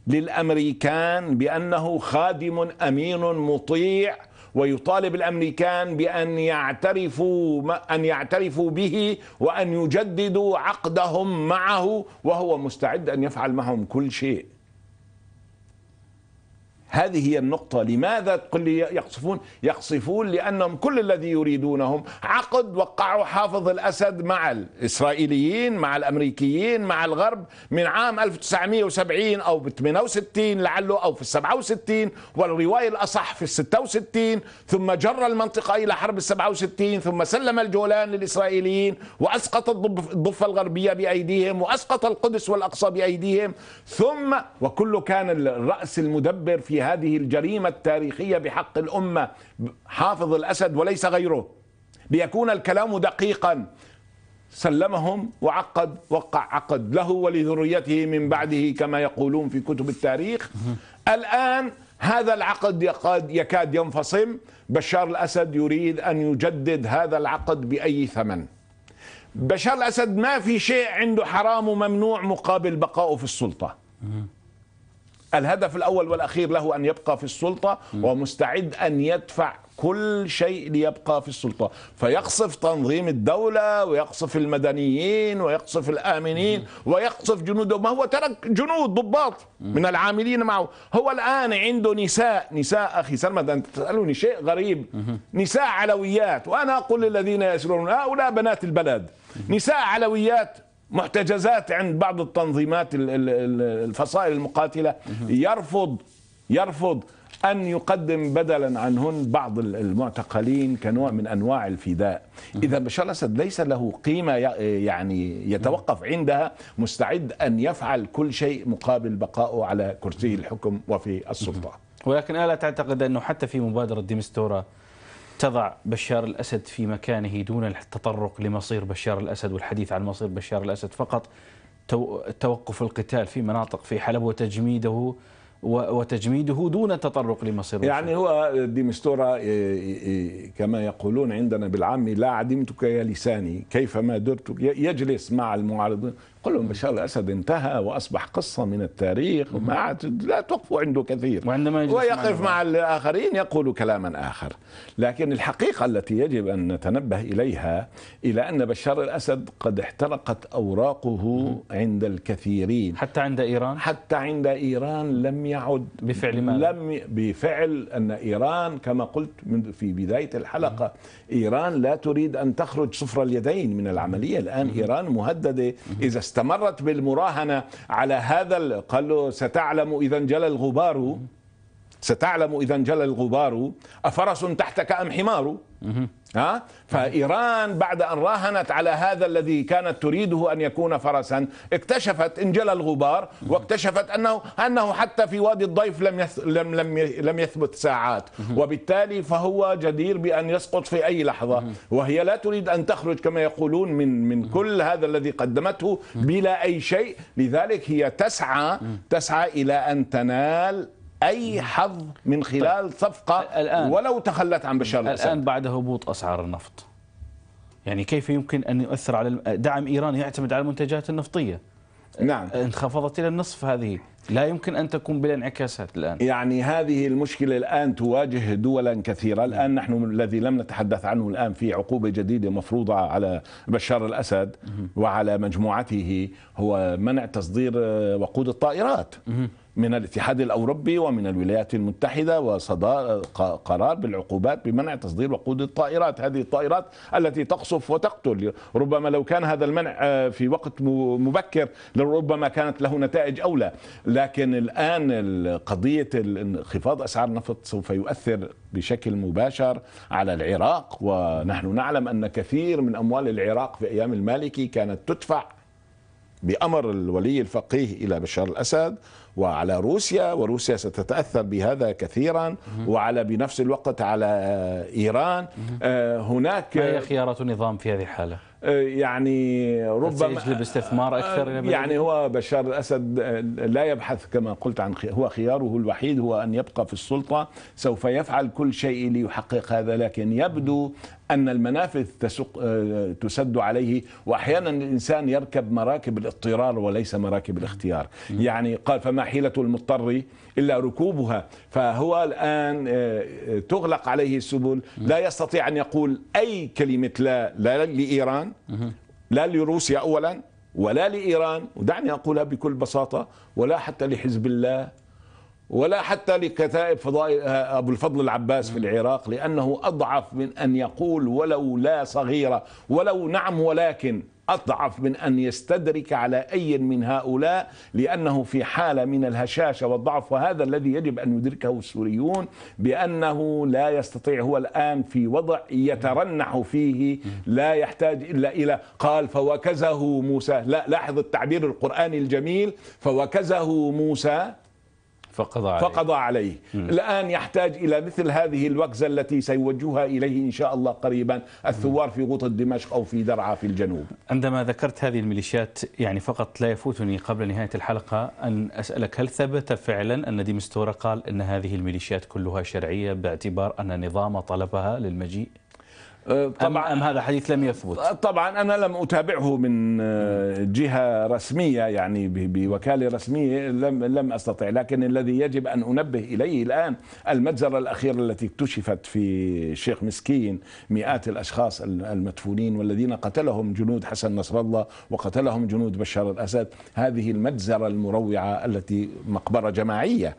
للأمريكان بأنه خادم أمين مطيع ويطالب الامريكان بان يعترفوا ان يعترفوا به وان يجددوا عقدهم معه وهو مستعد ان يفعل معهم كل شيء هذه هي النقطة لماذا تقول لي يقصفون يقصفون لأنهم كل الذي يريدونهم عقد وقعوا حافظ الأسد مع الإسرائيليين مع الأمريكيين مع الغرب من عام 1970 أو ب 68 لعله أو في 67 والرواية الأصح في 66 ثم جر المنطقة إلى حرب 67 ثم سلم الجولان للإسرائيليين وأسقط الضفة الغربية بأيديهم وأسقط القدس والأقصى بأيديهم ثم وكل كان الرأس المدبر في هذه الجريمة التاريخية بحق الأمة حافظ الأسد وليس غيره ليكون الكلام دقيقا سلمهم وعقد وقع عقد له ولذريته من بعده كما يقولون في كتب التاريخ الآن هذا العقد يكاد ينفصم بشار الأسد يريد أن يجدد هذا العقد بأي ثمن بشار الأسد ما في شيء عنده حرام وممنوع مقابل بقائه في السلطة الهدف الأول والأخير له أن يبقى في السلطة ومستعد أن يدفع كل شيء ليبقى في السلطة فيقصف تنظيم الدولة ويقصف المدنيين ويقصف الآمنين ويقصف جنوده ما هو ترك جنود ضباط من العاملين معه هو الآن عنده نساء نساء أخي سلمة أنت تسألوني شيء غريب نساء علويات وأنا أقول للذين يسرون هؤلاء بنات البلد نساء علويات محتجزات عند بعض التنظيمات الفصائل المقاتله يرفض يرفض أن يقدم بدلا عنهن بعض المعتقلين كنوع من أنواع الفداء إذا بشار الأسد ليس له قيمة يعني يتوقف عندها مستعد أن يفعل كل شيء مقابل بقائه على كرسي الحكم وفي السلطة ولكن ألا تعتقد أنه حتى في مبادرة ديمستورا تضع بشار الأسد في مكانه دون التطرق لمصير بشار الأسد والحديث عن مصير بشار الأسد فقط توقف القتال في مناطق في حلب وتجميده وتجميده دون التطرق لمصير يعني هو ديمستورا كما يقولون عندنا بالعامي لا عدمتك يا لساني كيفما درت يجلس مع المعارضين قل لهم بشار الاسد انتهى واصبح قصه من التاريخ عاد لا تقفوا عنده كثير وعندما يجلس ويقف مع الاخرين يقول كلاما اخر لكن الحقيقه التي يجب ان نتنبه اليها الى ان بشار الاسد قد احترقت اوراقه عند الكثيرين حتى عند ايران حتى عند ايران لم يعد بفعل ما لم بفعل ان ايران كما قلت من في بدايه الحلقه ايران لا تريد ان تخرج صفر اليدين من العمليه الان ايران مهدده اذا استمرت بالمراهنة على هذا قال له ستعلم إذا جل الغبار ستعلم إذا انجلى الغبار أفرس تحتك أم حمار ها فايران بعد ان راهنت على هذا الذي كانت تريده ان يكون فرسا اكتشفت انجلى الغبار واكتشفت انه انه حتى في وادي الضيف لم لم لم لم يثبت ساعات وبالتالي فهو جدير بان يسقط في اي لحظه وهي لا تريد ان تخرج كما يقولون من من كل هذا الذي قدمته بلا اي شيء لذلك هي تسعى تسعى الى ان تنال اي حظ من طيب. خلال صفقه الآن ولو تخلت عن بشار الاسد الان بعد هبوط اسعار النفط يعني كيف يمكن ان يؤثر على دعم ايران يعتمد على المنتجات النفطيه نعم انخفضت الى النصف هذه لا يمكن ان تكون بلا انعكاسات الان يعني هذه المشكله الان تواجه دولا كثيره الان نحن الذي لم نتحدث عنه الان في عقوبه جديده مفروضه على بشار الاسد وعلى مجموعته هو منع تصدير وقود الطائرات من الاتحاد الأوروبي ومن الولايات المتحدة وصدار قرار بالعقوبات بمنع تصدير وقود الطائرات هذه الطائرات التي تقصف وتقتل ربما لو كان هذا المنع آه، في وقت مبكر لربما كانت له نتائج أولى لكن الآن قضية انخفاض أسعار النفط سوف يؤثر بشكل مباشر على العراق ونحن نعلم أن كثير من أموال العراق في أيام المالكي كانت تدفع بأمر الولي الفقيه إلى بشار الأسد وعلى روسيا وروسيا ستتأثر بهذا كثيرا وعلى بنفس الوقت على إيران آه، هناك ما هي خيارات النظام في هذه الحالة؟ آه، يعني ربما يجلب استثمار آه، اكثر يعني هو بشار الاسد لا يبحث كما قلت عن هو خياره الوحيد هو ان يبقى في السلطه سوف يفعل كل شيء ليحقق هذا لكن يبدو أن المنافذ تسق آه، تسد عليه وأحيانا الإنسان يركب مراكب الاضطرار وليس مراكب الاختيار يعني قال فما حيلة المضطر إلا ركوبها فهو الآن آه، آه، تغلق عليه السبل لا يستطيع أن يقول أي كلمة لا لا لإيران لا لروسيا أولا ولا لإيران ودعني أقولها بكل بساطة ولا حتى لحزب الله ولا حتى لكتائب فضائل آه، أبو الفضل العباس في العراق لأنه أضعف من أن يقول ولو لا صغيرة ولو نعم ولكن أضعف من أن يستدرك على أي من هؤلاء لأنه في حالة من الهشاشة والضعف وهذا الذي يجب أن يدركه السوريون بأنه لا يستطيع هو الآن في وضع يترنح فيه لا يحتاج إلا إلى قال فوكزه موسى لا لاحظ التعبير القرآني الجميل فوكزه موسى فقضى عليه, فقضى عليه. الآن يحتاج إلى مثل هذه الوكزة التي سيوجهها إليه إن شاء الله قريبا الثوار في غوطة دمشق أو في درعا في الجنوب عندما ذكرت هذه الميليشيات يعني فقط لا يفوتني قبل نهاية الحلقة أن أسألك هل ثبت فعلا أن ديمستورا قال أن هذه الميليشيات كلها شرعية باعتبار أن نظام طلبها للمجيء أه، طبعا أم هذا حديث لم يثبت أه، طبعا أنا لم أتابعه من أه، جهة رسمية يعني بوكالة رسمية لم, لم أستطع لكن الذي يجب أن أنبه إليه الآن المجزرة الأخيرة التي اكتشفت في شيخ مسكين مئات الأشخاص المدفونين والذين قتلهم جنود حسن نصر الله وقتلهم جنود بشار الأسد هذه المجزرة المروعة التي مقبرة جماعية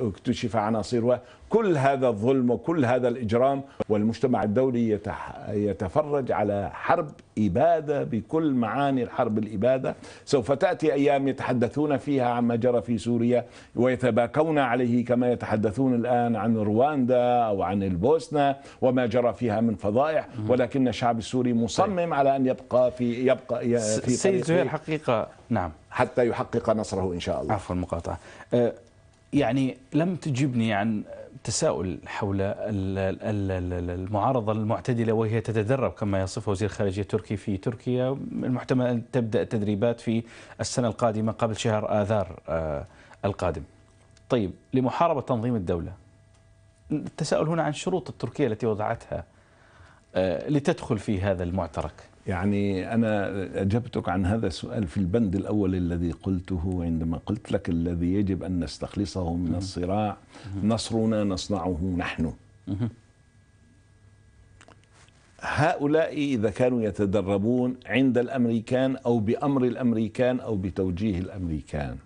اكتشف عناصرها كل هذا الظلم وكل هذا الإجرام والمجتمع الدولي يتفرج على حرب إبادة بكل معاني الحرب الإبادة سوف تأتي أيام يتحدثون فيها عما جرى في سوريا ويتباكون عليه كما يتحدثون الآن عن رواندا أو عن البوسنة وما جرى فيها من فضائح ولكن الشعب السوري طيب. مصمم على أن يبقى في يبقى في سيد زهير حقيقة نعم حتى يحقق نصره إن شاء الله عفوا المقاطعة أه، يعني لم تجبني عن التساؤل حول المعارضة المعتدلة وهي تتدرب كما يصف وزير الخارجية التركي في تركيا المحتمل أن تبدأ التدريبات في السنة القادمة قبل شهر آذار آه، القادم طيب لمحاربة تنظيم الدولة التساؤل هنا عن شروط التركية التي وضعتها آه، لتدخل في هذا المعترك يعني أنا أجبتك عن هذا السؤال في البند الأول الذي قلته عندما قلت لك الذي يجب أن نستخلصه من الصراع نصرنا نصنعه نحن هؤلاء إذا كانوا يتدربون عند الأمريكان أو بأمر الأمريكان أو بتوجيه الأمريكان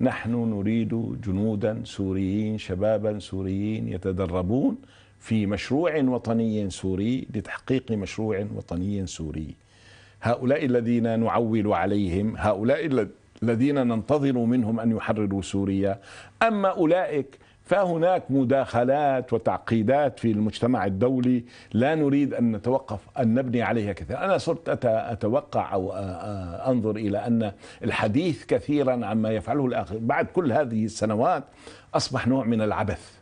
نحن نريد جنودا سوريين شبابا سوريين يتدربون في مشروع وطني سوري لتحقيق مشروع وطني سوري هؤلاء الذين نعول عليهم هؤلاء الذين ننتظر منهم أن يحرروا سوريا أما أولئك فهناك مداخلات وتعقيدات في المجتمع الدولي لا نريد ان نتوقف ان نبني عليها كثيرا، انا صرت اتوقع او انظر الى ان الحديث كثيرا عما يفعله الاخر بعد كل هذه السنوات اصبح نوع من العبث.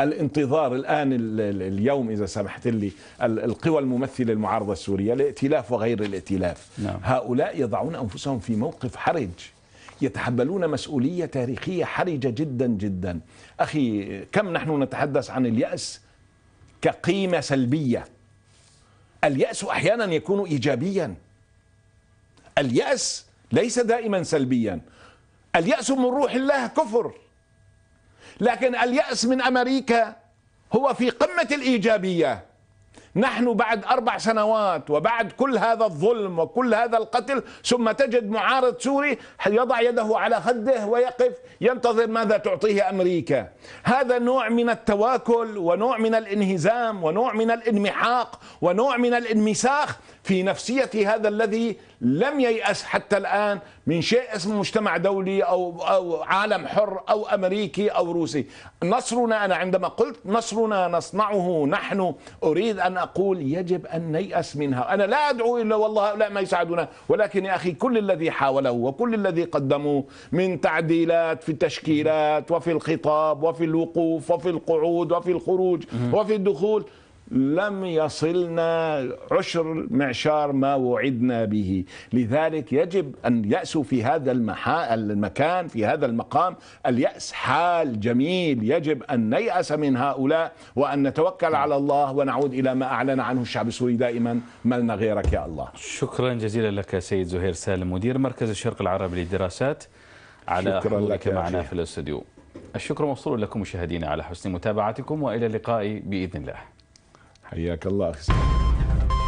الانتظار الآن اليوم إذا سمحت لي القوى الممثلة المعارضة السورية الائتلاف وغير الائتلاف نعم. هؤلاء يضعون أنفسهم في موقف حرج يتحملون مسؤولية تاريخية حرجة جدا جدا أخي كم نحن نتحدث عن اليأس كقيمة سلبية اليأس أحيانا يكون إيجابيا اليأس ليس دائما سلبيا اليأس من روح الله كفر لكن اليأس من أمريكا هو في قمة الإيجابية نحن بعد أربع سنوات وبعد كل هذا الظلم وكل هذا القتل ثم تجد معارض سوري يضع يده على خده ويقف ينتظر ماذا تعطيه أمريكا هذا نوع من التواكل ونوع من الانهزام ونوع من الانمحاق ونوع من الانمساخ في نفسية هذا الذي لم ييأس حتى الآن من شيء اسمه مجتمع دولي أو, أو عالم حر أو أمريكي أو روسي نصرنا أنا عندما قلت نصرنا نصنعه نحن أريد أن أقول يجب أن نيأس منها أنا لا أدعو إلا والله لا ما يساعدنا ولكن يا أخي كل الذي حاوله وكل الذي قدموه من تعديلات في التشكيلات وفي الخطاب وفي الوقوف وفي القعود وفي الخروج وفي الدخول لم يصلنا عشر معشار ما وعدنا به لذلك يجب أن يأسوا في هذا المحا... المكان في هذا المقام اليأس حال جميل يجب أن نيأس من هؤلاء وأن نتوكل نعم. على الله ونعود إلى ما أعلن عنه الشعب السوري دائما ملنا غيرك يا الله شكرا جزيلا لك سيد زهير سالم مدير مركز الشرق العربي للدراسات على حضورك معنا في الاستوديو الشكر موصول لكم مشاهدينا على حسن متابعتكم وإلى اللقاء بإذن الله حياك الله أخي